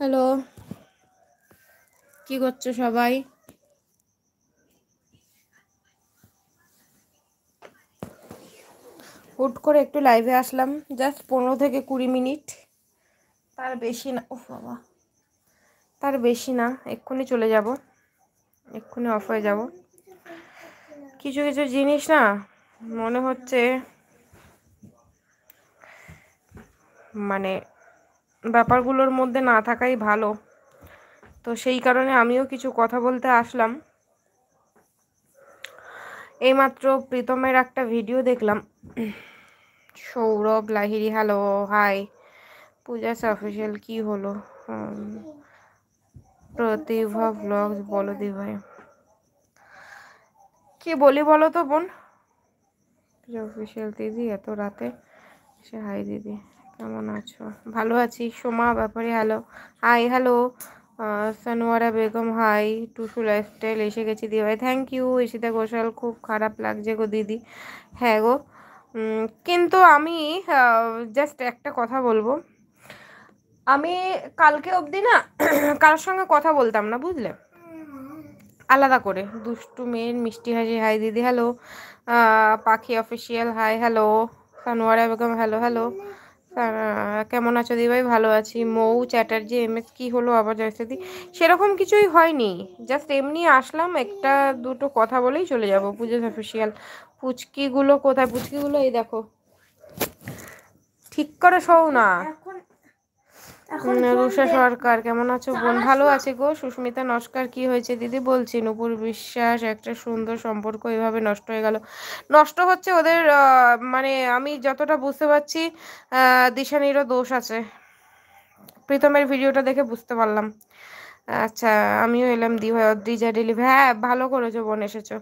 Hello কি করছো সবাই হুট করে একটু লাইভে আসলাম জাস্ট পনেরো থেকে কুড়ি মিনিট তার বেশি না ও বাবা তার বেশি না এক্ষুনি চলে যাব এক্ষুনি অফ হয়ে যাব কিছু কিছু জিনিস না মনে হচ্ছে মানে ব্যাপারগুলোর মধ্যে না থাকাই ভালো তো সেই কারণে আমিও কিছু কথা বলতে আসলাম এইমাত্র প্রীতমের একটা ভিডিও দেখলাম Sourav Lahiri hello hi Puja official কি হলো প্রতিভা ব্লগস বলো দি ভাই কি বলি বলো তো বোন অফিসিয়াল দিদি এত রাতে সে হাই দিদি কেমন আছো ভালো আছি সোমা ব্যাপারে hello hi hello Sanowara Begum hi Tusu lifestyle এসে গেছি দিদি ভাই থ্যাংক ইউ ইশিতা ঘোষাল খুব খারাপ লাগছে গো দিদি হ্যাঁ গো কিন্তু আমি জাস্ট একটা কথা বলবো আমি কালকে অবধি না কারোর সঙ্গে কথা বলতাম না বুঝলে আলাদা করে দুষ্টু মেয়ের মিষ্টি হাসি হাই দিদি hello Pakhi official hi hello Sanowara Begum hello hello কেমন আছো দিভাই ভালো আছি মৌ চ্যাটার্জি এম এস কী হলো আবার জয়সেদি সেরকম কিছুই হয়নি জাস্ট এমনি আসলাম একটা দুটো কথা বলেই চলে যাব পুজোর অফিসিয়াল পুচকিগুলো কোথায় পুচকিগুলো এই দেখো ঠিক করে শোও না রুষা সরকার কেমন আছো বোন ভালো আছে গো সুস্মিতা নস্কার কি হয়েছে দিদি বলছি নূপুর বিশ্বাস একটা সুন্দর সম্পর্ক এভাবে নষ্ট হয়ে গেল নষ্ট হচ্ছে ওদের মানে আমি যতটা বুঝতে পারছি দিশানিরও দোষ আছে প্রীতমের ভিডিওটা দেখে বুঝতে পারলাম আচ্ছা আমিও এলাম দি ভাই অদ্রিজা ডেলিভারি হ্যাঁ ভালো করেছো বোন এসেছো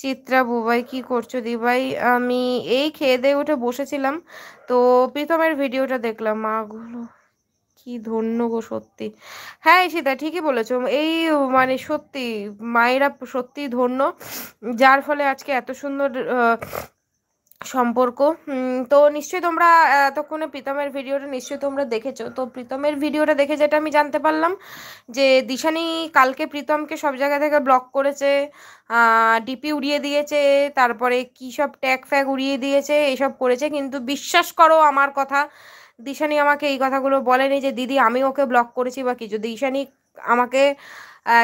চিত্রা বুবাই কি করছো দিভাই আমি এই খেয়ে দিয়ে উঠে বসেছিলাম তো প্রীতমের ভিডিওটা দেখলাম মাগুলো কি ধন্য গো সত্যি হ্যাঁ সেটা ঠিকই বলেছ এই মানে সত্যি মায়েরা সত্যি ধন্য যার ফলে আজকে এত সুন্দর সম্পর্ক তো নিশ্চয়ই তোমরা এতক্ষণে প্রীতমের ভিডিওটা নিশ্চয়ই তোমরা দেখেছো তো প্রীতমের ভিডিওটা দেখে যেটা আমি জানতে পারলাম যে দিশানি কালকে প্রীতমকে সব জায়গা থেকে ব্লক করেছে ডিপি উড়িয়ে দিয়েছে তারপরে কী সব ট্যাগ ফ্যাগ উড়িয়ে দিয়েছে এসব করেছে কিন্তু বিশ্বাস করো আমার কথা দিশানি আমাকে এই কথাগুলো বলেনি যে দিদি আমি ওকে ব্লক করেছি বা কিছু দিশানি আমাকে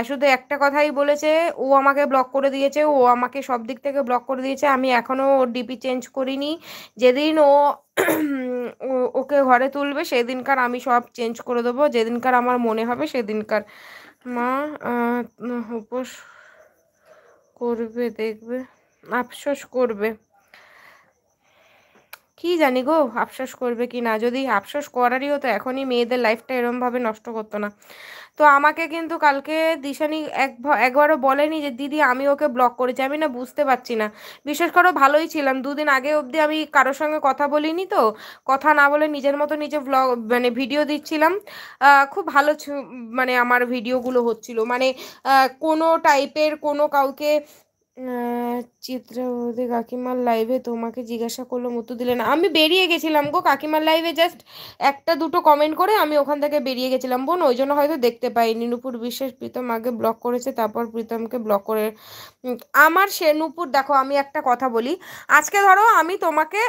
শুধু একটা কথাই বলেছে ও আমাকে ব্লক করে দিয়েছে ও আমাকে সব দিক থেকে ব্লক করে দিয়েছে আমি এখনও ওর ডিপি চেঞ্জ করিনি যেদিন ও ওকে ঘরে তুলবে সেদিনকার আমি সব চেঞ্জ করে দেবো যেদিনকার আমার মনে হবে সেদিনকার মা উপোস করবে দেখবে আফসোস করবে কি জানি গো আফসোস করবে কি না যদি আফসোস করারই হতো এখনই মেয়েদের লাইফটা এরমভাবে নষ্ট করতো না তো আমাকে কিন্তু কালকে দিশানি এক একবারও বলেনি যে দিদি আমি ওকে ব্লক করেছি আমি না বুঝতে পারছি না বিশেষ করে ভালোই ছিলাম দুদিন আগে অবধি আমি কারোর সঙ্গে কথা বলিনি তো কথা না বলে নিজের মতো নিজে ব্লগ মানে ভিডিও দিচ্ছিলাম খুব ভালো মানে আমার ভিডিওগুলো হচ্ছিল মানে কোনো টাইপের কোনো কাউকে চিত্রাবতী কাকিমার লাইভে তোমাকে জিজ্ঞাসা করলো উত্তর দিলে না আমি বেরিয়ে গেছিলাম গো কাকিমার লাইভে জাস্ট একটা দুটো কমেন্ট করে আমি ওখান থেকে বেরিয়ে গেছিলাম বোন ওই জন্য হয়তো দেখতে পাইনি নুপুর বিশ্বাস প্রীতম আগে ব্লক করেছে তারপর প্রীতমকে ব্লক করে আমার সে নুপুর দেখো আমি একটা কথা বলি আজকে ধরো আমি তোমাকে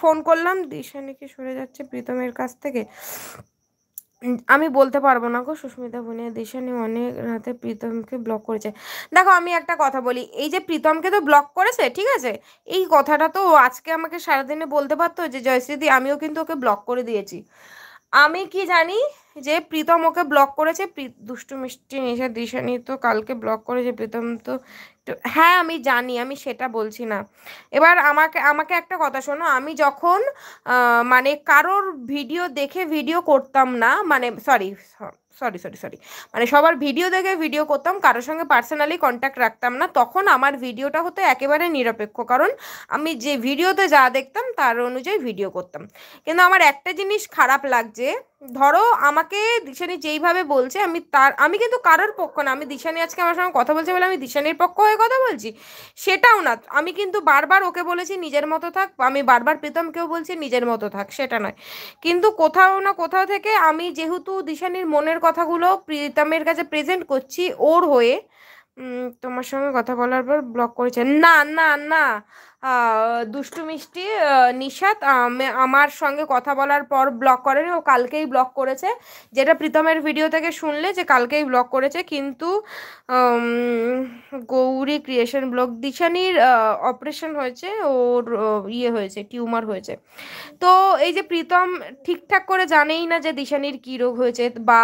ফোন করলাম দিশা নাকি সরে যাচ্ছে প্রীতমের কাছ থেকে আমি বলতে পারবো না গো সুস্মিতা বুনিয়া দিশানি অনেক রাতে প্রীতমকে ব্লক করেছে দেখো আমি একটা কথা বলি এই যে প্রীতমকে তো ব্লক করেছে ঠিক আছে এই কথাটা তো আজকে আমাকে সারাদিনে বলতে পারতো যে জয়শ্রীদি আমিও কিন্তু ওকে ব্লক করে দিয়েছি আমি কি জানি যে প্রীতম ওকে ব্লক করেছে দুষ্টু মিষ্টি নিশা দিশানি তো কালকে ব্লক করেছে প্রীতম তো হ্যাঁ আমি জানি আমি সেটা বলছি না এবার আমাকে আমাকে একটা কথা শোনো আমি যখন মানে কারোর ভিডিও দেখে ভিডিও করতাম না মানে সরি সরি সরি সরি মানে সবার ভিডিও দেখে ভিডিও করতাম কারোর সঙ্গে পার্সোনালি কন্ট্যাক্ট রাখতাম না তখন আমার ভিডিওটা হতো একেবারে নিরপেক্ষ কারণ আমি যে ভিডিওতে যা দেখতাম তার অনুযায়ী ভিডিও করতাম কিন্তু আমার একটা জিনিস খারাপ লাগছে ধরো আমাকে দিশানি যেইভাবে বলছে আমি তার আমি কিন্তু কারোর পক্ষ না আমি দিশানি আজকে আমার সঙ্গে কথা বলছে বলে আমি দিশানির পক্ষ হয়ে কথা বলছি সেটাও না আমি কিন্তু বারবার ওকে বলেছি নিজের মতো থাক আমি বারবার প্রীতমকেও বলছি নিজের মতো থাক সেটা নয় কিন্তু কোথাও না কোথাও থেকে আমি যেহেতু দিশানির মনের কথাগুলো প্রীতমের কাছে প্রেজেন্ট করছি ওর হয়ে তোমার সঙ্গে কথা বলার পর ব্লক করেছে না না না দুষ্টু মিষ্টি নিশাত আমার সঙ্গে কথা বলার পর ব্লক করেনি ও কালকেই ব্লক করেছে যেটা প্রীতমের ভিডিও থেকে শুনলে যে কালকেই ব্লক করেছে কিন্তু গৌরী ক্রিয়েশন ব্লক দিশানির অপারেশন হয়েছে ওর ইয়ে হয়েছে টিউমার হয়েছে তো এই যে প্রীতম ঠিকঠাক করে জানেই না যে দিশানির কী রোগ হয়েছে বা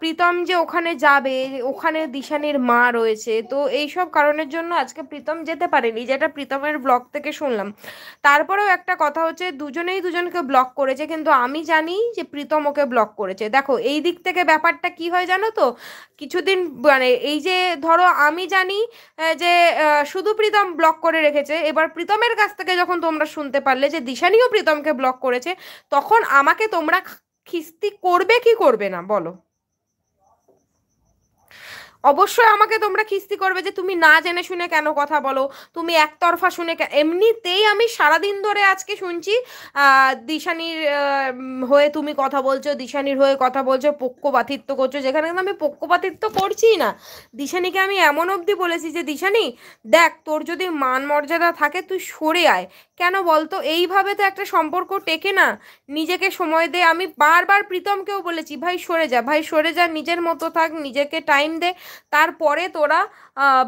প্রীতম যে ওখানে যাবে ওখানে দিশানির মা রয়েছে তো এই সব কারণের জন্য আজকে প্রীতম যেতে পারেনি যেটা প্রীতমের একজনের ব্লগ থেকে শুনলাম তারপরেও একটা কথা হচ্ছে দুজনেই দুজনকে ব্লক করেছে কিন্তু আমি জানি যে প্রীতম ওকে ব্লক করেছে দেখো এই দিক থেকে ব্যাপারটা কি হয় জানো তো কিছুদিন মানে এই যে ধরো আমি জানি যে শুধু প্রীতম ব্লক করে রেখেছে এবার প্রীতমের কাছ থেকে যখন তোমরা শুনতে পারলে যে দিশানিও প্রীতমকে ব্লক করেছে তখন আমাকে তোমরা খিস্তি করবে কি করবে না বলো অবশ্যই আমাকে তোমরা খিস্তি করবে যে তুমি না জেনে শুনে কেন কথা বলো তুমি একতরফা শুনে এমনিতেই আমি সারাদিন ধরে আজকে শুনছি দিশানির হয়ে তুমি কথা বলছো দিশানির হয়ে কথা বলছো পক্ষপাতিত্ব করছো যেখানে কিন্তু আমি পক্ষপাতিত্ব করছি না দিশানিকে আমি এমন অবধি বলেছি যে দিশানি দেখ তোর যদি মান মর্যাদা থাকে তুই সরে আয় কেন বলতো এইভাবে তো একটা সম্পর্ক টেকে না নিজেকে সময় দে আমি বারবার প্রীতমকেও বলেছি ভাই সরে যা ভাই সরে যা নিজের মতো থাক নিজেকে টাইম দে তারপরে তোরা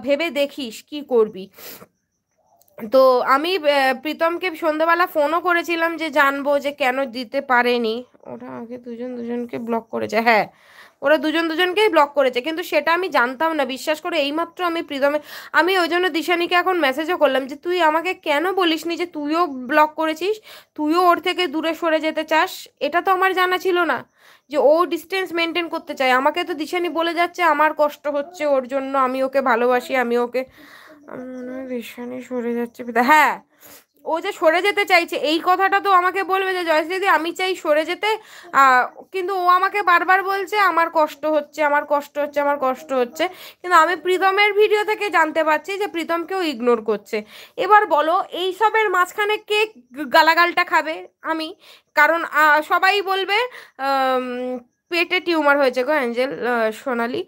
ভেবে দেখিস কি করবি তো আমি প্রীতমকে সন্ধ্যাবেলা ফোনও করেছিলাম যে জানবো যে কেন দিতে পারেনি ওটা আগে দুজন দুজনকে ব্লক করেছে হ্যাঁ ওরা দুজন দুজনকেই ব্লক করেছে কিন্তু সেটা আমি জানতাম না বিশ্বাস করে এইমাত্র আমি প্রীতমে আমি ওই জন্য দিশানিকে এখন মেসেজও করলাম যে তুই আমাকে কেন বলিস নি যে তুইও ব্লক করেছিস তুইও ওর থেকে দূরে সরে যেতে চাস এটা তো আমার জানা ছিল না যে ও ডিস্টেন্স মেনটেন করতে চায় আমাকে তো দিশানি বলে যাচ্ছে আমার কষ্ট হচ্ছে ওর জন্য আমি ওকে ভালোবাসি আমি ওকে আমি মনে হয় দিশানি সরে যাচ্ছে হ্যাঁ ও যে সরে যেতে চাইছে এই কথাটা তো আমাকে বলবে যে জয়শ্রী দিদি আমি চাই সরে যেতে কিন্তু ও আমাকে বারবার বলছে আমার কষ্ট হচ্ছে আমার কষ্ট হচ্ছে আমার কষ্ট হচ্ছে কিন্তু আমি প্রীতমের ভিডিও থেকে জানতে পারছি যে প্রীতমকেও ইগনোর করছে এবার বলো এই সবের মাঝখানে কে গালাগালটা খাবে আমি কারণ সবাই বলবে পেটে টিউমার হয়েছে গো অ্যাঞ্জেল সোনালি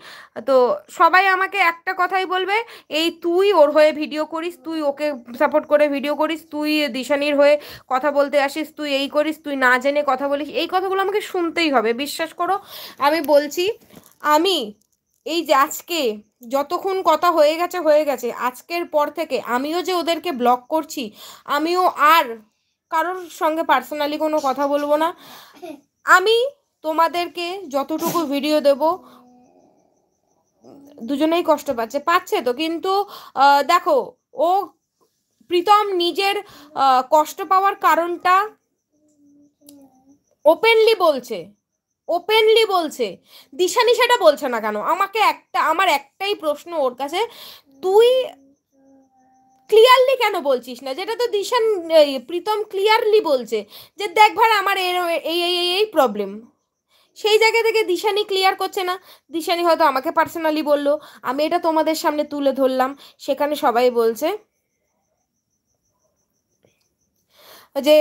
তো সবাই আমাকে একটা কথাই বলবে এই তুই ওর হয়ে ভিডিও করিস তুই ওকে সাপোর্ট করে ভিডিও করিস তুই দিশানির হয়ে কথা বলতে আসিস তুই এই করিস তুই না জেনে কথা বলিস এই কথাগুলো আমাকে শুনতেই হবে বিশ্বাস করো আমি বলছি আমি এই যে আজকে যতক্ষণ কথা হয়ে গেছে হয়ে গেছে আজকের পর থেকে আমিও যে ওদেরকে ব্লক করছি আমিও আর কারোর সঙ্গে পার্সোনালি কোনো কথা বলবো না আমি তোমাদেরকে যতটুকু ভিডিও দেব দুজনেই কষ্ট পাচ্ছে পাচ্ছে তো কিন্তু দেখো ও প্রীতম নিজের কষ্ট পাওয়ার কারণটা ওপেনলি বলছে ওপেনলি বলছে দিশানি সেটা বলছে না কেন আমাকে একটা আমার একটাই প্রশ্ন ওর কাছে তুই ক্লিয়ারলি কেন বলছিস না যেটা তো দিশান প্রীতম ক্লিয়ারলি বলছে যে দেখ ভাই আমার এই এই এই প্রবলেম সেই জায়গা থেকে দিশানি ক্লিয়ার করছে না দিশানি হয়তো আমাকে পার্সোনালি বলল আমি এটা তোমাদের সামনে তুলে ধরলাম সেখানে সবাই বলছে যে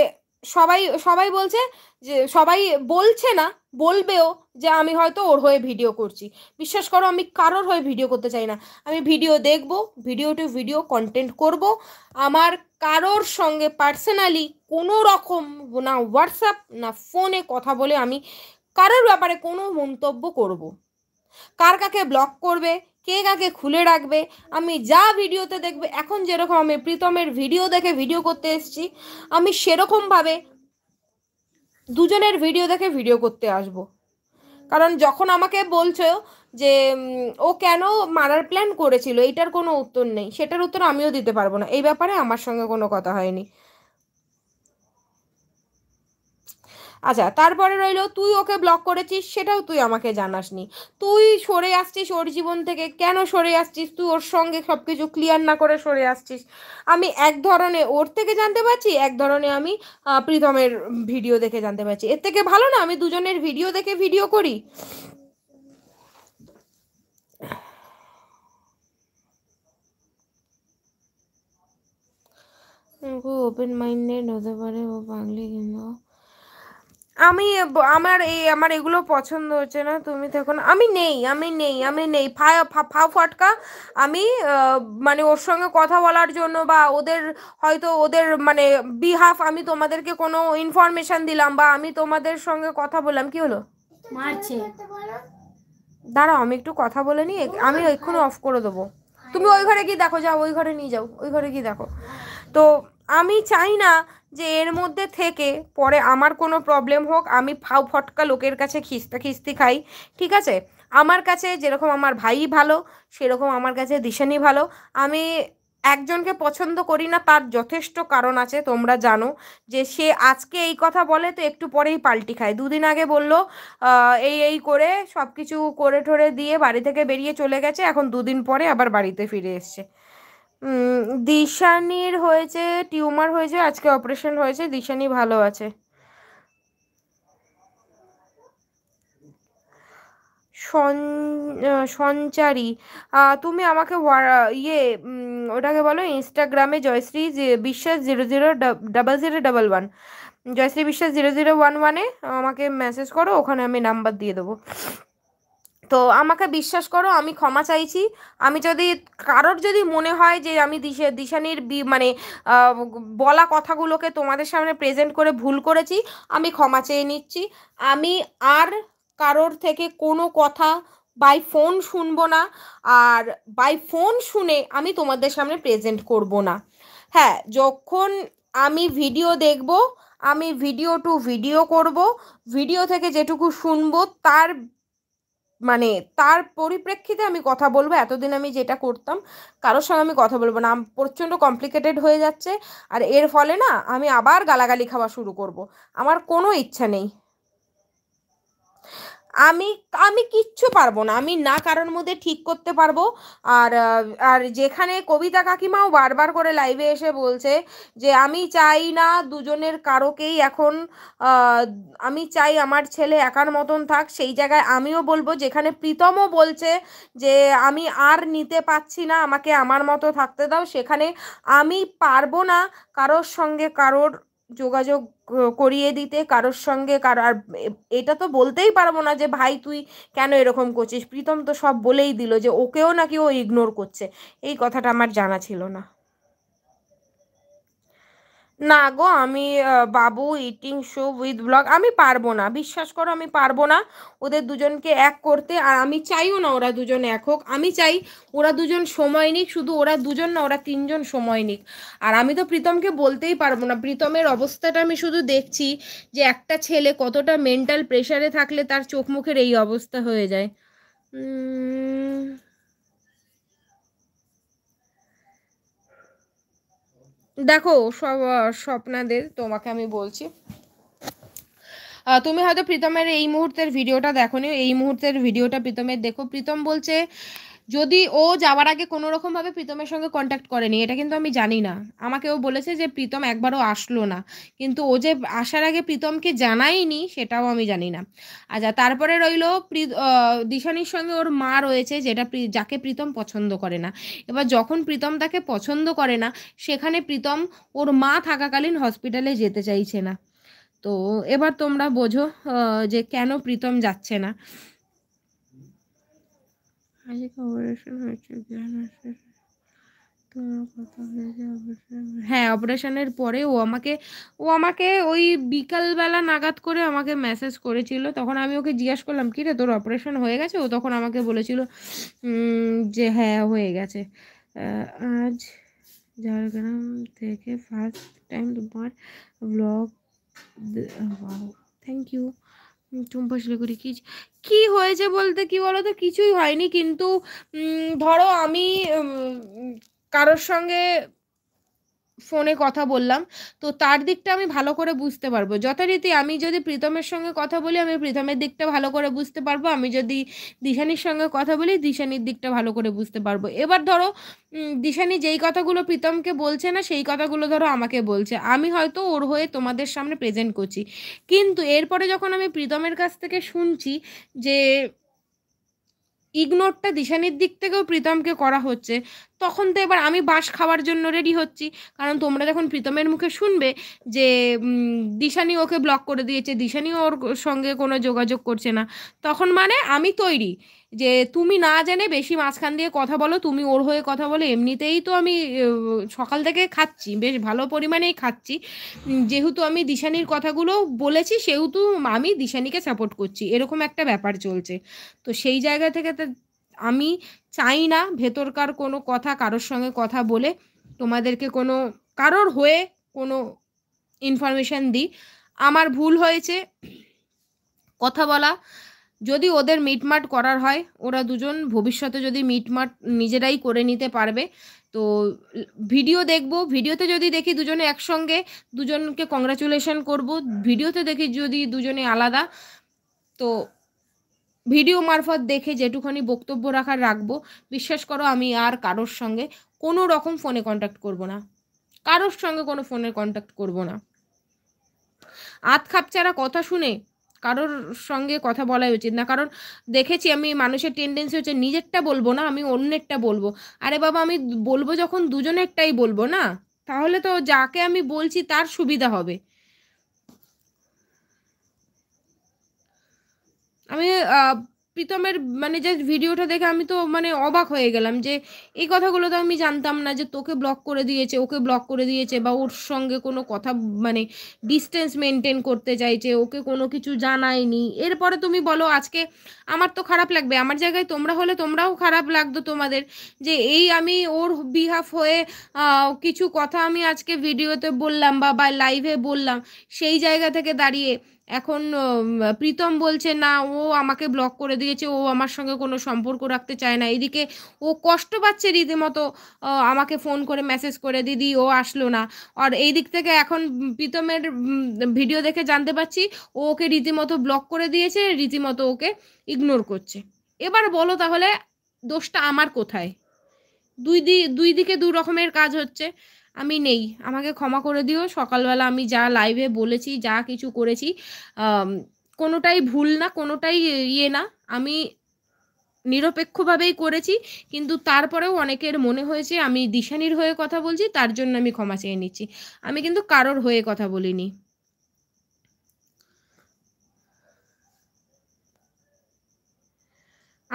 সবাই সবাই বলছে যে সবাই বলছে না বলবেও যে আমি হয়তো ওর হয়ে ভিডিও করছি বিশ্বাস করো আমি কারোর হয়ে ভিডিও করতে চাই না আমি ভিডিও দেখব ভিডিও টু ভিডিও কন্টেন্ট করব আমার কারোর সঙ্গে পার্সোনালি কোনো রকম না হোয়াটসঅ্যাপ না ফোনে কথা বলে আমি কারোর ব্যাপারে কোনো মন্তব্য করব। কার কাকে ব্লক করবে কে কাকে খুলে রাখবে আমি যা ভিডিওতে দেখবে এখন যেরকম আমি প্রীতমের ভিডিও দেখে ভিডিও করতে এসছি আমি সেরকমভাবে দুজনের ভিডিও দেখে ভিডিও করতে আসব কারণ যখন আমাকে বলছো যে ও কেন মারার প্ল্যান করেছিল এটার কোনো উত্তর নেই সেটার উত্তর আমিও দিতে পারবো না এই ব্যাপারে আমার সঙ্গে কোনো কথা হয়নি আচ্ছা তারপরে রইল তুই ওকে ব্লক করেছিস সেটাও তুই আমাকে জানাসনি তুই সরে আসছিস ওর জীবন থেকে কেন সরে আসছিস তুই ওর সঙ্গে সব কিছু ক্লিয়ার না করে সরে আসছিস আমি এক ধরনের ওর থেকে জানতে পারছি এক ধরনের আমি প্রীতমের ভিডিও দেখে জানতে পারছি এর থেকে ভালো না আমি দুজনের ভিডিও দেখে ভিডিও করি ওপেন মাইন্ডেড হতে পারে ও বাংলি কিন্তু আমি আমার এই আমার এগুলো পছন্দ হচ্ছে না তুমি তখন আমি নেই আমি নেই আমি নেই ফাও ফাটকা আমি মানে ওর সঙ্গে কথা বলার জন্য বা ওদের হয়তো ওদের মানে বিহাফ আমি তোমাদেরকে কোনো ইনফরমেশন দিলাম বা আমি তোমাদের সঙ্গে কথা বললাম কি হলো দাঁড়াও আমি একটু কথা বলে নিই আমি এক্ষুনি অফ করে দেবো তুমি ওই ঘরে গিয়ে দেখো যাও ওই ঘরে নিয়ে যাও ওই ঘরে গিয়ে দেখো তো আমি চাই না যে এর মধ্যে থেকে পরে আমার কোনো প্রবলেম হোক আমি ফাউ ফটকা লোকের কাছে খিস্তা খিস্তি খাই ঠিক আছে আমার কাছে যেরকম আমার ভাই ভালো সেরকম আমার কাছে দিশানি ভালো আমি একজনকে পছন্দ করি না তার যথেষ্ট কারণ আছে তোমরা জানো যে সে আজকে এই কথা বলে তো একটু পরেই পাল্টি খায় দুদিন আগে বলল এই এই করে সব কিছু করে ঠরে দিয়ে বাড়ি থেকে বেরিয়ে চলে গেছে এখন দুদিন পরে আবার বাড়িতে ফিরে এসছে দিশানির হয়েছে টিউমার হয়েছে আজকে অপারেশন হয়েছে দিশানি ভালো আছে সঞ্চারী তুমি আমাকে ইয়ে ওটাকে বলো ইনস্টাগ্রামে Joyshree Biswas zero zero double zero double one Joyshree Biswas zero zero one ওয়ানে আমাকে মেসেজ করো ওখানে আমি নাম্বার দিয়ে দেবো তো আমাকে বিশ্বাস করো আমি ক্ষমা চাইছি আমি যদি কারোর যদি মনে হয় যে আমি দিশা দিশানির মানে বলা কথাগুলোকে তোমাদের সামনে প্রেজেন্ট করে ভুল করেছি আমি ক্ষমা চেয়ে নিচ্ছি আমি আর কারোর থেকে কোনো কথা বাই ফোন শুনবো না আর বাই ফোন শুনে আমি তোমাদের সামনে প্রেজেন্ট করব না হ্যাঁ যখন আমি ভিডিও দেখব আমি ভিডিও টু ভিডিও করব ভিডিও থেকে যেটুকু শুনবো তার মানে তার পরিপ্রেক্ষিতে আমি কথা বলবো এতদিন আমি যেটা করতাম কারোর সঙ্গে আমি কথা বলবো না প্রচণ্ড কমপ্লিকেটেড হয়ে যাচ্ছে আর এর ফলে না আমি আবার গালাগালি খাওয়া শুরু করব আমার কোনো ইচ্ছা নেই আমি আমি কিচ্ছু পারবো না আমি না কারোর মধ্যে ঠিক করতে পারবো আর আর যেখানে কবিতা কাকিমাও বারবার করে লাইভে এসে বলছে যে আমি চাই না দুজনের কারোকেই এখন আমি চাই আমার ছেলে একার মতন থাক সেই জায়গায় আমিও বলবো যেখানে প্রীতমও বলছে যে আমি আর নিতে পাচ্ছি না আমাকে আমার মতো থাকতে দাও সেখানে আমি পারবো না কারোর সঙ্গে কারোর যোগাযোগ করিয়ে দিতে কারোর সঙ্গে কারো আর এটা তো বলতেই পারবো না যে ভাই তুই কেন এরকম করছিস প্রীতম তো সব বলেই দিল যে ওকেও নাকি ও ইগনোর করছে এই কথাটা আমার জানা ছিল না না গো আমি বাবু ইটিং শো উইথ ব্লগ আমি পারবো না বিশ্বাস করো আমি পারবো না ওদের দুজনকে এক করতে আর আমি চাইও না ওরা দুজন এক হোক আমি চাই ওরা দুজন সময় নিক শুধু ওরা দুজন না ওরা তিনজন সময় নিক আর আমি তো প্রীতমকে বলতেই পারবো না প্রীতমের অবস্থাটা আমি শুধু দেখছি যে একটা ছেলে কতটা মেন্টাল প্রেশারে থাকলে তার চোখ মুখের এই অবস্থা হয়ে যায় দেখো সব স্বপ্নাদের তোমাকে আমি বলছি তুমি হয়তো প্রীতমের এই মুহূর্তের ভিডিওটা দেখো এই মুহূর্তের ভিডিওটা প্রীতমের দেখো প্রীতম বলছে যদি ও যাওয়ার আগে কোনো রকম ভাবে প্রীতমের সঙ্গে কন্ট্যাক্ট করেনি এটা কিন্তু আমি জানি না আমাকে ও বলেছে যে প্রীতম একবারও আসলো না কিন্তু ও যে আসার আগে প্রীতমকে জানাইনি সেটাও আমি জানি না আচ্ছা তারপরে রইল দিশানির সঙ্গে ওর মা রয়েছে যেটা যাকে প্রীতম পছন্দ করে না এবার যখন প্রীতম তাকে পছন্দ করে না সেখানে প্রীতম ওর মা থাকাকালীন হসপিটালে যেতে চাইছে না তো এবার তোমরা বোঝো যে কেন প্রীতম যাচ্ছে না আজকে অপারেশন কথা হ্যাঁ অপারেশনের পরে ও আমাকে ও আমাকে ওই বিকালবেলা নাগাদ করে আমাকে মেসেজ করেছিল তখন আমি ওকে জিজ্ঞাসা করলাম কি রে তোর অপারেশন হয়ে গেছে ও তখন আমাকে বলেছিল যে হ্যাঁ হয়ে গেছে আজ ঝাড়গ্রাম থেকে ফার্স্ট টাইম তোমার blog thank you Chumpa Siliguri কি কী হয়েছে বলতে কি বলো তো কিছুই হয়নি কিন্তু ধরো আমি কারোর সঙ্গে ফোনে কথা বললাম তো তার দিকটা আমি ভালো করে বুঝতে পারবো যথারীতি আমি যদি প্রীতমের সঙ্গে কথা বলি আমি প্রীতমের দিকটা ভালো করে বুঝতে পারবো আমি যদি দিশানির সঙ্গে কথা বলি দিশানির দিকটা ভালো করে বুঝতে পারবো এবার ধরো দিশানি যেই কথাগুলো প্রীতমকে বলছে না সেই কথাগুলো ধরো আমাকে বলছে আমি হয়তো ওর হয়ে তোমাদের সামনে প্রেজেন্ট করছি কিন্তু এরপরে যখন আমি প্রীতমের কাছ থেকে শুনছি যে ইগনোরটা দিশানির দিক থেকেও প্রীতমকে করা হচ্ছে তখন তো এবার আমি বাস খাওয়ার জন্য রেডি হচ্ছি কারণ তোমরা যখন প্রীতমের মুখে শুনবে যে দিশানি ওকে ব্লক করে দিয়েছে দিশানি ওর সঙ্গে কোনো যোগাযোগ করছে না তখন মানে আমি তৈরি যে তুমি না জেনে বেশি মাঝখান দিয়ে কথা বলো তুমি ওর হয়ে কথা বলো এমনিতেই তো আমি সকাল থেকে খাচ্ছি বেশ ভালো পরিমাণেই খাচ্ছি যেহেতু আমি দিশানির কথাগুলো বলেছি সেহেতু আমি দিশানিকে সাপোর্ট করছি এরকম একটা ব্যাপার চলছে তো সেই জায়গা থেকে আমি চাই না ভেতরকার কোনো কথা কারোর সঙ্গে কথা বলে তোমাদেরকে কোনো কারোর হয়ে কোনো ইনফরমেশান দিই আমার ভুল হয়েছে কথা বলা যদি ওদের মিটমাট করার হয় ওরা দুজন ভবিষ্যতে যদি মিটমাট নিজেরাই করে নিতে পারবে তো ভিডিও দেখব ভিডিওতে যদি দেখি দুজনে একসঙ্গে দুজনকে কংগ্রাচুলেশন করব ভিডিওতে দেখি যদি দুজনে আলাদা তো ভিডিও মারফত দেখে যেটুখানি বক্তব্য রাখার রাখবো বিশ্বাস করো আমি আর কারোর সঙ্গে কোনো রকম ফোনে কন্ট্যাক্ট করব না কারোর সঙ্গে কোনো ফোনে কন্ট্যাক্ট করব না আত খাপচারা কথা শুনে কারোর সঙ্গে কথা বলাই উচিত না কারণ দেখেছি আমি মানুষের টেন্ডেন্সি হচ্ছে নিজেরটা বলবো না আমি অন্যেরটা বলবো আরে বাবা আমি বলবো যখন দুজনে একটাই বলবো না তাহলে তো যাকে আমি বলছি তার সুবিধা হবে আমি প্রীতমের মানে জাস্ট ভিডিওটা দেখে আমি তো মানে অবাক হয়ে গেলাম যে এই কথাগুলো তো আমি জানতাম না যে তোকে ব্লক করে দিয়েছে ওকে ব্লক করে দিয়েছে বা ওর সঙ্গে কোনো কথা মানে ডিস্টেন্স মেনটেন করতে চাইছে ওকে কোনো কিছু জানায়নি এরপরে তুমি বলো আজকে আমার তো খারাপ লাগবে আমার জায়গায় তোমরা হলে তোমরাও খারাপ লাগতো তোমাদের যে এই আমি ওর বিহাফ হয়ে কিছু কথা আমি আজকে ভিডিওতে বললাম বা বা লাইভে বললাম সেই জায়গা থেকে দাঁড়িয়ে এখন প্রীতম বলছে না ও আমাকে ব্লক করে দিয়েছে ও আমার সঙ্গে কোনো সম্পর্ক রাখতে চায় না এদিকে ও কষ্ট পাচ্ছে রীতিমতো আমাকে ফোন করে মেসেজ করে দিদি ও আসলো না আর এই দিক থেকে এখন প্রীতমের ভিডিও দেখে জানতে পারছি ও ওকে রীতিমতো ব্লক করে দিয়েছে রীতিমতো ওকে ইগনোর করছে এবার বলো তাহলে দোষটা আমার কোথায় দুই দি দুই দিকে দু রকমের কাজ হচ্ছে আমি নেই আমাকে ক্ষমা করে দিও সকালবেলা আমি যা লাইভে বলেছি যা কিছু করেছি কোনোটাই ভুল না কোনোটাই ইয়ে না আমি নিরপেক্ষভাবেই করেছি কিন্তু তারপরেও অনেকের মনে হয়েছে আমি দিশানির হয়ে কথা বলছি তার জন্য আমি ক্ষমা চেয়ে নিচ্ছি আমি কিন্তু কারোর হয়ে কথা বলিনি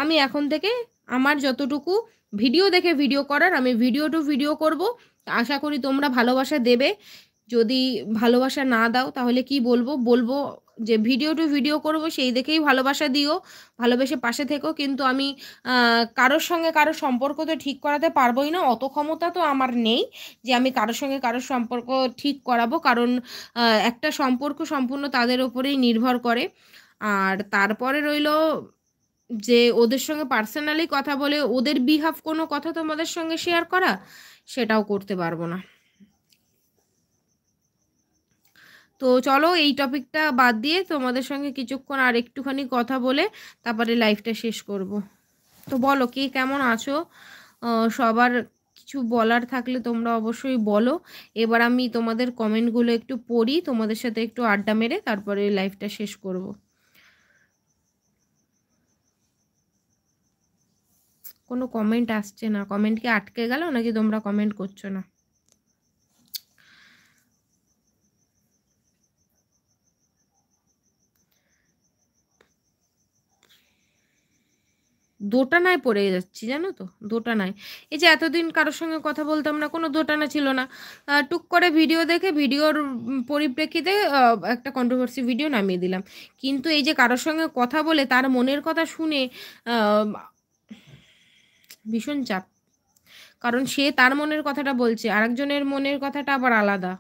আমি এখন থেকে আমার যতটুকু ভিডিও দেখে ভিডিও করার আমি ভিডিও টু ভিডিও করব আশা করি তোমরা ভালোবাসা দেবে যদি ভালোবাসা না দাও তাহলে কি বলবো বলবো যে ভিডিও টু ভিডিও করব সেই দেখেই ভালোবাসা দিও ভালোবেসে পাশে থেকো কিন্তু আমি কারোর সঙ্গে কারোর সম্পর্ক তো ঠিক করাতে পারবোই না অত ক্ষমতা তো আমার নেই যে আমি কারোর সঙ্গে কারোর সম্পর্ক ঠিক করাবো কারণ একটা সম্পর্ক সম্পূর্ণ তাদের ওপরেই নির্ভর করে আর তারপরে রইল যে ওদের সঙ্গে পার্সোনালি কথা বলে ওদের বিহাভ কোনো কথা তোমাদের সঙ্গে শেয়ার করা সেটাও করতে পারবো না তো চলো এই টপিকটা বাদ দিয়ে তোমাদের সঙ্গে কিছুক্ষণ আর একটুখানি কথা বলে তারপরে লাইফটা শেষ করব তো বলো কে কেমন আছো সবার কিছু বলার থাকলে তোমরা অবশ্যই বলো এবার আমি তোমাদের কমেন্টগুলো একটু পড়ি তোমাদের সাথে একটু আড্ডা মেরে তারপরে লাইফটা শেষ করব কোনো কমেন্ট আসছে না কমেন্ট কি আটকে গেল নাকি তোমরা কমেন্ট করছো না দোটানায় পড়ে যাচ্ছি জানো তো দোটানায় এই যে এতদিন কারোর সঙ্গে কথা বলতাম না কোনো দোটানা ছিল না টুক করে ভিডিও দেখে ভিডিওর পরিপ্রেক্ষিতে একটা কন্ট্রোভার্সি ভিডিও নামিয়ে দিলাম কিন্তু এই যে কারোর সঙ্গে কথা বলে তার মনের কথা শুনে ভীষণ চাপ কারণ সে তার মনের কথাটা বলছে আরেকজনের মনের কথাটা আবার আলাদা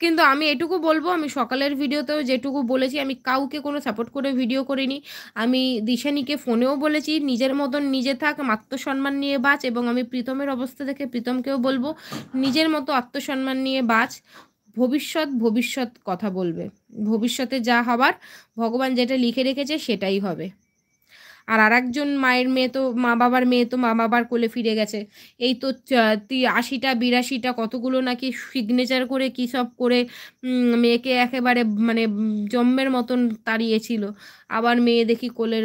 কিন্তু আমি এটুকু বলবো আমি সকালের ভিডিওতেও যেটুকু বলেছি আমি কাউকে কোনো সাপোর্ট করে ভিডিও করিনি আমি দিশানিকে ফোনেও বলেছি নিজের মতন নিজে থাক আত্মসম্মান নিয়ে বাঁচ এবং আমি প্রীতমের অবস্থা দেখে প্রীতমকেও বলবো নিজের মতো আত্মসম্মান নিয়ে বাঁচ ভবিষ্যৎ ভবিষ্যৎ কথা বলবে ভবিষ্যতে যা হবার ভগবান যেটা লিখে রেখেছে সেটাই হবে আর আরেকজন মায়ের মেয়ে তো মা বাবার মেয়ে তো মা বাবার কোলে ফিরে গেছে এই তো আশিটা বিরাশিটা কতগুলো নাকি সিগনেচার করে কী সব করে মেয়েকে একেবারে মানে জন্মের মতন তাড়িয়েছিল আবার মেয়ে দেখি কোলের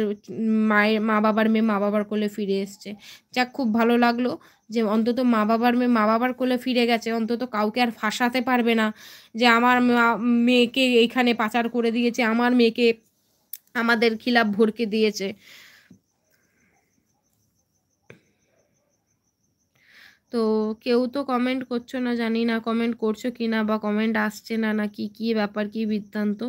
মায়ের মা বাবার মেয়ে মা বাবার কোলে ফিরে এসছে যাক খুব ভালো লাগলো যে অন্তত মা বাবার মেয়ে মা বাবার কোলে ফিরে গেছে অন্তত কাউকে আর ফাঁসাতে পারবে না যে আমার মেয়েকে এইখানে পাচার করে দিয়েছে আমার মেয়েকে আমাদের খিলাপ ভরকে দিয়েছে তো কেউ তো কমেন্ট করছো না জানি না কমেন্ট করছো কি না বা কমেন্ট আসছে না না কি কী ব্যাপার কী বৃত্তান্ত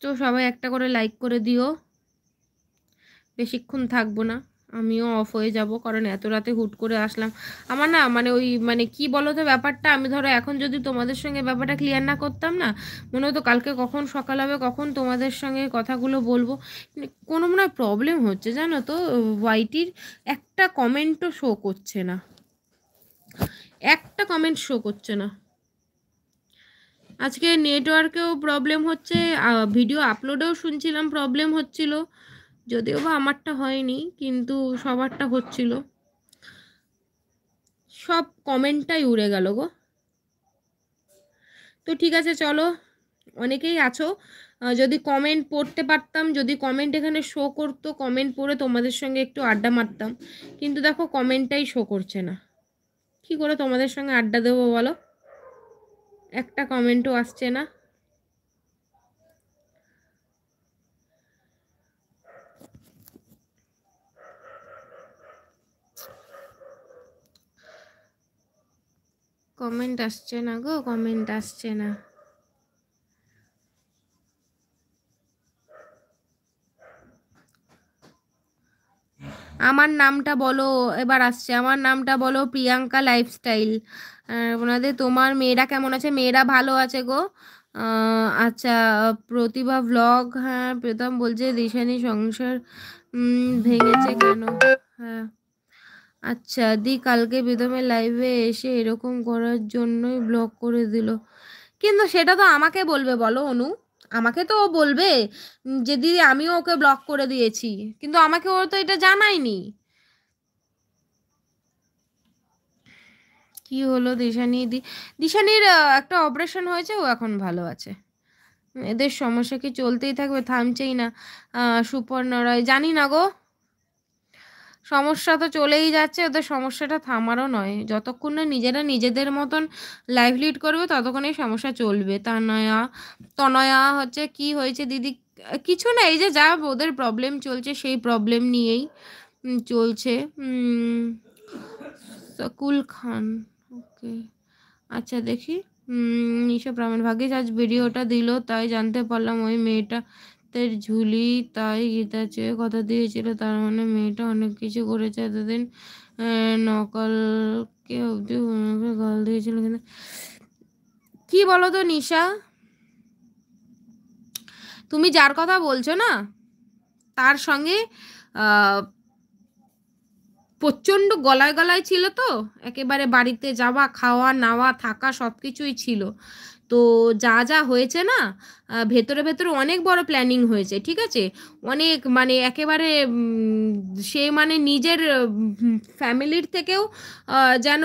তো সবাই একটা করে লাইক করে দিও বেশিক্ষণ থাকবো না আমিও অফ হয়ে যাব কারণ এত রাতে হুট করে আসলাম আমার না মানে ওই মানে কি বলো তো ব্যাপারটা আমি ধরো এখন যদি তোমাদের সঙ্গে ব্যাপারটা ক্লিয়ার না করতাম না মনে হতো কালকে কখন সকাল হবে কখন তোমাদের সঙ্গে কথাগুলো বলবো মানে কোনো মনে হয় প্রবলেম হচ্ছে জানো তো ওয়াইটির একটা কমেন্টও শো করছে না একটা কমেন্ট শো করছে না আজকে নেটওয়ার্কেও প্রবলেম হচ্ছে ভিডিও আপলোডেও শুনছিলাম প্রবলেম হচ্ছিলো যদিও বা আমারটা হয়নি কিন্তু সবারটা হচ্ছিল সব কমেন্টটাই উড়ে গেল গো তো ঠিক আছে চলো অনেকেই আছো যদি কমেন্ট পড়তে পারতাম যদি কমেন্ট এখানে শো করতো কমেন্ট পড়ে তোমাদের সঙ্গে একটু আড্ডা মারতাম কিন্তু দেখো কমেন্টটাই শো করছে না কি করে তোমাদের সঙ্গে আড্ডা দেবো বলো একটা কমেন্টও আসছে না কমেন্ট আসছে না গো কমেন্ট আসছে না আমার নামটা বলো এবার আসছে আমার নামটা বলো প্রিয়াঙ্কা লাইফস্টাইল ওনাদের তোমার মেয়েরা কেমন আছে মেয়েরা ভালো আছে গো আচ্ছা প্রতিভা ব্লগ হ্যাঁ প্রথম বলছে দিশানি সংসার ভেঙেছে কেন হ্যাঁ আচ্ছা দি কালকে বেদমের লাইভে এসে এরকম করার জন্যই ব্লক করে দিল কিন্তু সেটা তো আমাকে বলবে বলো অনু আমাকে তো ও বলবে যে দিদি আমিও ওকে ব্লক করে দিয়েছি কিন্তু আমাকে ও তো এটা জানায়নি কি হলো দিশানি দি দিশানির একটা অপারেশন হয়েছে ও এখন ভালো আছে এদের সমস্যা কি চলতেই থাকবে থামছেই না সুপর্ণরায় জানি না গো সমস্যা তো চলেই যাচ্ছে ওদের সমস্যাটা থামারও নয় যতক্ষণ না নিজেরা নিজেদের মতন লাইভ লিড করবে ততক্ষণ এই সমস্যা চলবে নয়া তনয়া হচ্ছে কি হয়েছে দিদি কিছু না এই যে যা ওদের প্রবলেম চলছে সেই প্রবলেম নিয়েই চলছে সকুল খান ওকে আচ্ছা দেখি নিশা প্রামাণ ভাগ্যে আজ ভিডিওটা দিল তাই জানতে পারলাম ওই মেয়েটা হাতের ঝুলি তাই গীতার চেয়ে কথা দিয়েছিল তার মানে মেয়েটা অনেক কিছু করেছে এতদিন নকলকে অবধি গল দিয়েছিল কিন্তু কি বলো তো নিশা তুমি যার কথা বলছো না তার সঙ্গে প্রচণ্ড গলায় গলায় ছিল তো একেবারে বাড়িতে যাওয়া খাওয়া নাওয়া থাকা সব কিছুই ছিল তো যা যা হয়েছে না ভেতরে ভেতরে অনেক বড় প্ল্যানিং হয়েছে ঠিক আছে অনেক মানে একেবারে সে মানে নিজের ফ্যামিলির থেকেও যেন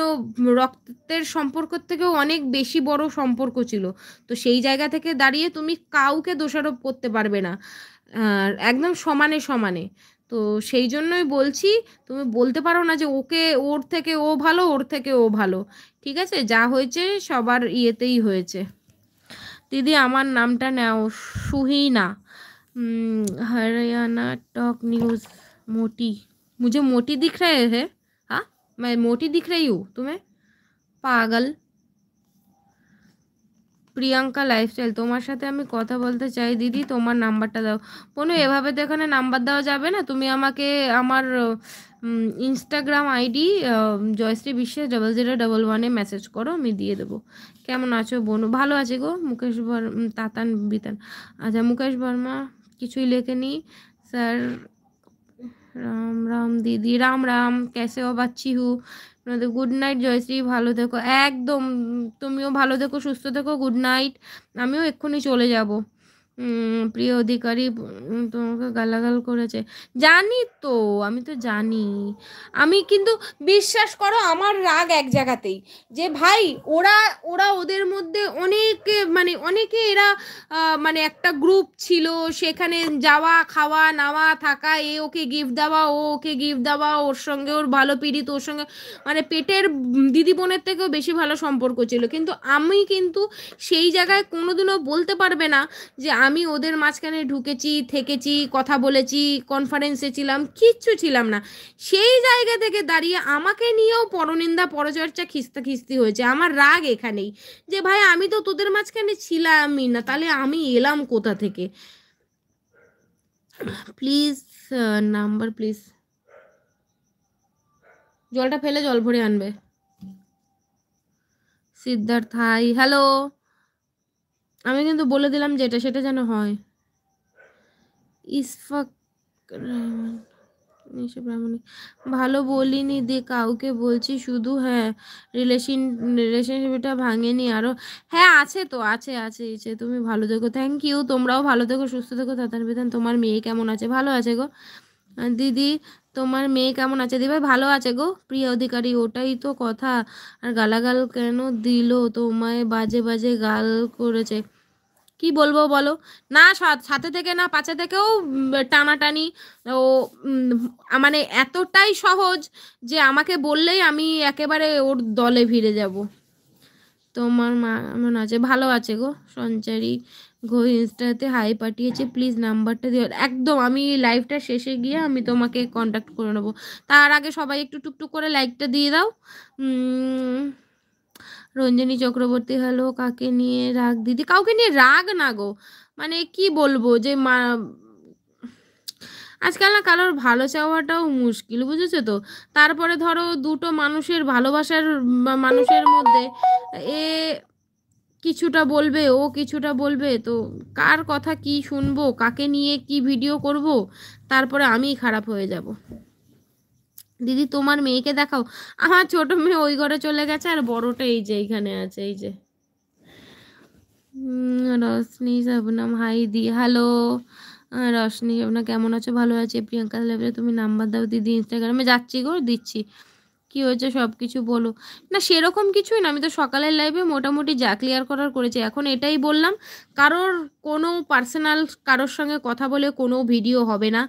রক্তের সম্পর্কর থেকেও অনেক বেশি বড় সম্পর্ক ছিল তো সেই জায়গা থেকে দাঁড়িয়ে তুমি কাউকে দোষারোপ করতে পারবে না একদম সমানে সমানে তো সেই জন্যই বলছি তুমি বলতে পারো না যে ওকে ওর থেকে ও ভালো ওর থেকে ও ভালো ঠিক আছে যা হয়েছে সবার ইয়েতেই হয়েছে দিদি আমার নামটা নেও সুহিনা হরিয়ানা টক নিউজ মোটি মোটি मोटी दिख रहे हैं हाँ मैं मोटी दिख रही हूँ তুমি পাগল প্রিয়াঙ্কা লাইফস্টাইল তোমার সাথে আমি কথা বলতে চাই দিদি তোমার নাম্বারটা দাও কোনো এভাবে তো এখানে নাম্বার দেওয়া যাবে না তুমি আমাকে আমার Instagram ID Joyshree Biswas double zero double ওয়ানে মেসেজ করো আমি দিয়ে দেবো কেমন আছো বোন ভালো আছে গো মুকেশ বর্মা তাতান বিতান আচ্ছা মুকেশ বর্মা কিছুই লেখেনি স্যার রাম রাম দিদি রাম রাম ক্যাসে ও বাচ্চি হু আপনাদের গুড নাইট জয়শ্রী ভালো থেকো একদম তুমিও ভালো থেকো সুস্থ থেকো গুড নাইট আমিও এক্ষুনি চলে যাবো প্রিয় অধিকারী তোমাকে গালাগাল করেছে জানি তো আমি তো জানি আমি কিন্তু বিশ্বাস করো আমার রাগ এক জায়গাতেই যে ভাই ওরা ওরা ওদের মধ্যে অনেকে মানে অনেকে এরা মানে একটা গ্রুপ ছিল সেখানে যাওয়া খাওয়া নাওয়া থাকা এ ওকে গিফট দেওয়া ও ওকে গিফট দেওয়া ওর সঙ্গে ওর ভালো পীড়িত ওর সঙ্গে মানে পেটের দিদি বোনের থেকেও বেশি ভালো সম্পর্ক ছিল কিন্তু আমি কিন্তু সেই জায়গায় কোনোদিনও বলতে পারবে না যে আমি ওদের মাঝখানে ঢুকেছি থেকেছি কথা বলেছি কনফারেন্সে ছিলাম কিচ্ছু ছিলাম না সেই জায়গা থেকে দাঁড়িয়ে আমাকে নিয়েও পরনিন্দা পরচর্চা খিস্তা খিস্তি হয়েছে আমার রাগ এখানেই যে ভাই আমি তো তোদের মাঝখানে ছিলামই না তাহলে আমি এলাম কোথা থেকে প্লিজ নাম্বার প্লিজ জলটা ফেলে জল ভরে আনবে সিদ্ধার্থ হাই হ্যালো আমি কিন্তু বলে দিলাম যে এটা সেটা যেন হয় ইসফাক ভালো বলিনি দি কাউকে বলছি শুধু হ্যাঁ রিলেশন রিলেশনশিপটা ভাঙেনি আরও হ্যাঁ আছে তো আছে আছে ইচ্ছে তুমি ভালো থেকো থ্যাংক ইউ তোমরাও ভালো থেকো সুস্থ থেকো তাতার বিধান তোমার মেয়ে কেমন আছে ভালো আছে গো দিদি তোমার মেয়ে কেমন আছে দিভাই ভালো আছে গো প্রিয় অধিকারী ওটাই তো কথা আর গালাগাল কেন দিল তোমায় বাজে বাজে গাল করেছে কি বলবো বলো না সাথে থেকে না পাঁচে থেকেও টানাটানি ও মানে এতটাই সহজ যে আমাকে বললেই আমি একেবারে ওর দলে ভিড়ে যাব তোমার মা এমন আছে ভালো আছে গো সঞ্চারী গো ইনস্টাতে হাই পাঠিয়েছে প্লিজ নাম্বারটা দিও একদম আমি লাইভটা শেষে গিয়ে আমি তোমাকে কন্ট্যাক্ট করে নেবো তার আগে সবাই একটু টুকটুক করে লাইকটা দিয়ে দাও রঞ্জনী চক্রবর্তী হ্যালো কাকে নিয়ে রাগ দিদি কাউকে নিয়ে রাগ না গো মানে কি বলবো যে মা আজকাল না কারোর ভালো চাওয়াটাও মুশকিল বুঝেছো তো তারপরে ধরো দুটো মানুষের ভালোবাসার মানুষের মধ্যে এ কিছুটা বলবে ও কিছুটা বলবে তো কার কথা কি শুনবো কাকে নিয়ে কি ভিডিও করব তারপরে আমি খারাপ হয়ে যাব দিদি তোমার মেয়েকে দেখাও আমার ছোট মেয়ে ওই ঘরে চলে গেছে আর বড়টা এই যে এইখানে আছে এই যে রশনি শবনম হাই দি হ্যালো রশনি শবনা কেমন আছো ভালো আছে প্রিয়াঙ্কা লেভেলে তুমি নাম্বার দাও দিদি ইনস্টাগ্রামে যাচ্ছি গো দিচ্ছি কি হয়েছে সব কিছু বলো না সেরকম কিছুই না আমি তো সকালের লাইভে মোটামুটি যা ক্লিয়ার করার করেছি এখন এটাই বললাম কারোর কোনো পার্সোনাল কারোর সঙ্গে কথা বলে কোনো ভিডিও হবে না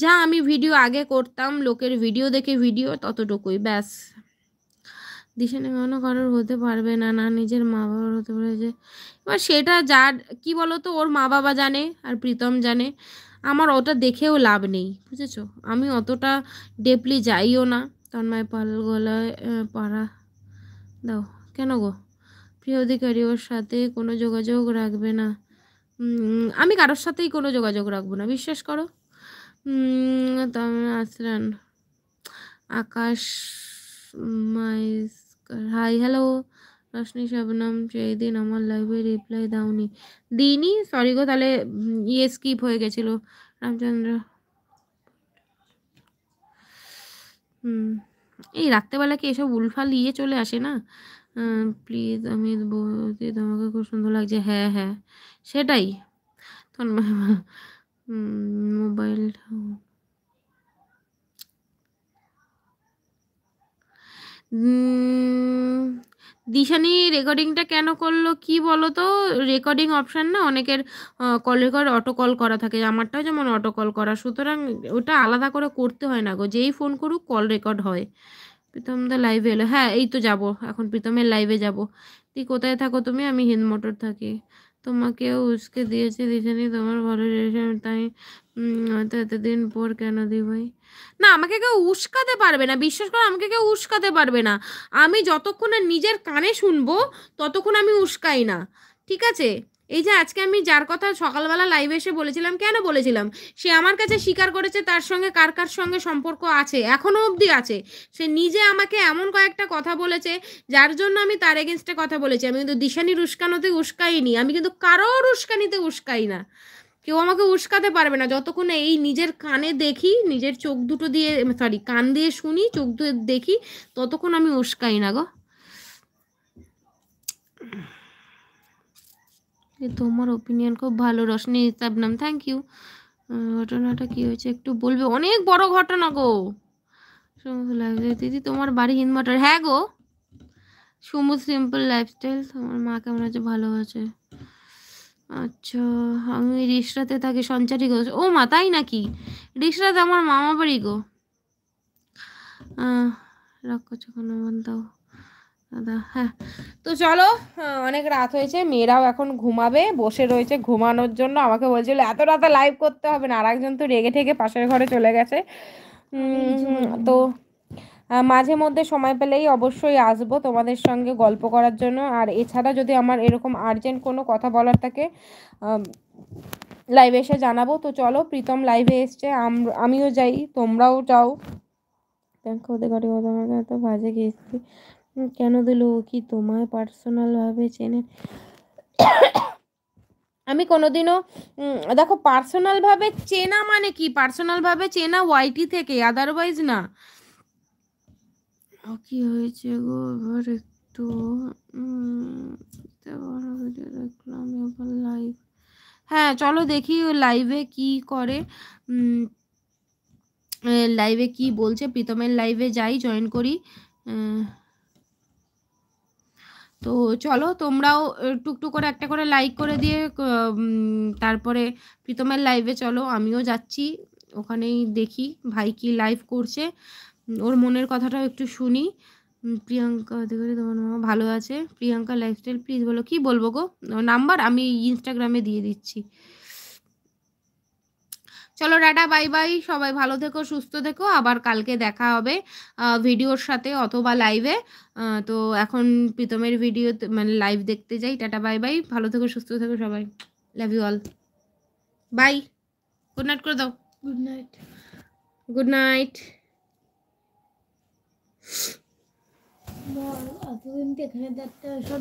যা আমি ভিডিও আগে করতাম লোকের ভিডিও দেখে ভিডিও ততটুকুই ব্যাস দিশানে কখনো কারোর হতে পারবে না না নিজের মা বাবার হতে পারে যে এবার সেটা যার কি বলতো ওর মা বাবা জানে আর প্রীতম জানে আমার ওটা দেখেও লাভ নেই বুঝেছো আমি অতটা ডেপলি যাইও না তন্ময় পাল গলায় পাড়া দাও কেন গো প্রিয় অধিকারী ওর সাথে কোনো যোগাযোগ রাখবে না আমি কারোর সাথেই কোনো যোগাযোগ রাখবো না বিশ্বাস করো আসলেন আকাশ হাই হ্যালো রশ্মি শবনম সেই দিন আমার লাইভে রিপ্লাই দাওনি দিইনি সরি গো তাহলে ইয়ে স্কিপ হয়ে গেছিলো রামচন্দ্র এই রাত্রেবেলা কি এসব উলফাল ইয়ে চলে আসে না প্লিজ আমি তোমাকে খুব সুন্দর লাগছে হ্যাঁ হ্যাঁ সেটাই তখন মোবাইল দিশানি রেকর্ডিংটা কেন করলো কি বলো তো রেকর্ডিং অপশান না অনেকের কলের কল অটো কল করা থাকে আমারটাও যেমন অটো কল করা সুতরাং ওটা আলাদা করে করতে হয় না গো যেই ফোন করুক কল রেকর্ড হয় প্রীতম দা লাইভে এলো হ্যাঁ এই তো যাব এখন প্রীতমের লাইভে যাব তুই কোথায় থাকো তুমি আমি হিন্দ মোটর থাকি তোমাকেও উস্কে দিয়েছে দিশানি তোমার ভালো আমি তাই হয়তো এতদিন পর কেন দি ভাই না আমাকে কেউ উস্কাতে পারবে না বিশ্বাস করো আমাকে কেউ উস্কাতে পারবে না আমি যতক্ষণ নিজের কানে শুনবো ততক্ষণ আমি উস্কাই না ঠিক আছে এই যে আজকে আমি যার কথা সকালবেলা লাইভে এসে বলেছিলাম কেন বলেছিলাম সে আমার কাছে স্বীকার করেছে তার সঙ্গে কার কার সঙ্গে সম্পর্ক আছে এখনও অবধি আছে সে নিজে আমাকে এমন কয়েকটা কথা বলেছে যার জন্য আমি তার এগেনস্টে কথা বলেছি আমি কিন্তু দিশানির উস্কানোতে উস্কাইনি আমি কিন্তু কারোর উস্কানিতে উস্কাই না কেউ আমাকে উস্কাতে পারবে না যতক্ষণ এই নিজের কানে দেখি নিজের চোখ দুটো দিয়ে সরি কান দিয়ে শুনি চোখ দিয়ে দেখি ততক্ষণ আমি উস্কাই না গো যে তোমার ওপিনিয়ন খুব ভালো রশনি নাম থ্যাংক ইউ ঘটনাটা কি হয়েছে একটু বলবে অনেক বড় ঘটনা গো দিদি তোমার বাড়ি হিন্দমাটার হ্যাঁ গো সুমু সিম্পল লাইফস্টাইল তোমার মা কেমন আছে ভালো আছে আচ্ছা আমি রিসরাতে থাকি সঞ্চারী গো ও মা তাই নাকি রিসরাতে আমার মামা বাড়ি গো রাখ কিছু দাও হ্যাঁ তো চলো অনেক রাত হয়েছে মেয়েরাও এখন ঘুমাবে বসে রয়েছে ঘুমানোর জন্য আমাকে বলছিল এত রাতে লাইভ করতে হবে না আর একজন তো রেগে ঠেকে পাশের ঘরে চলে গেছে তো মাঝে মধ্যে সময় পেলেই অবশ্যই আসব তোমাদের সঙ্গে গল্প করার জন্য আর এছাড়া যদি আমার এরকম আর্জেন্ট কোনো কথা বলার থাকে লাইভে এসে জানাবো তো চলো প্রীতম লাইভে এসছে আমিও যাই তোমরাও যাও দেখো ওদের ঘরে তো বাজে গিয়েছি কেন দিল ও কি তোমায় পার্সোনালভাবে চেনে আমি কোনোদিনও দেখো পার্সোনালভাবে চেনা মানে কি পার্সোনালভাবে চেনা ওয়াইটি থেকে আদারওয়াইজ না ও কি হয়েছে গো এবার একটু বড় ভিডিও দেখলাম এবার লাইভ হ্যাঁ চলো দেখি লাইভে কি করে লাইভে কি বলছে প্রীতমের লাইভে যাই জয়েন করি তো চলো তোমরাও টুকটু করে একটা করে লাইক করে দিয়ে তারপরে প্রীতমের লাইভে চলো আমিও যাচ্ছি ওখানেই দেখি ভাই কি লাইভ করছে ওর মনের কথাটাও একটু শুনি প্রিয়াঙ্কা অধিকারী তোমার মামা ভালো আছে প্রিয়াঙ্কা লাইফস্টাইল প্লিজ বলো কি বলবো গো নাম্বার আমি ইনস্টাগ্রামে দিয়ে দিচ্ছি চলো টাটা বাই বাই সবাই ভালো থেকো সুস্থ থেকো আবার কালকে দেখা হবে ভিডিওর সাথে অথবা লাইভে তো এখন প্রীতমের ভিডিও মানে লাইভ দেখতে যাই টাটা বাই বাই ভালো থেকো সুস্থ থেকো সবাই love you all bye good night করে দাও গুড নাইট গুড নাইট এখানে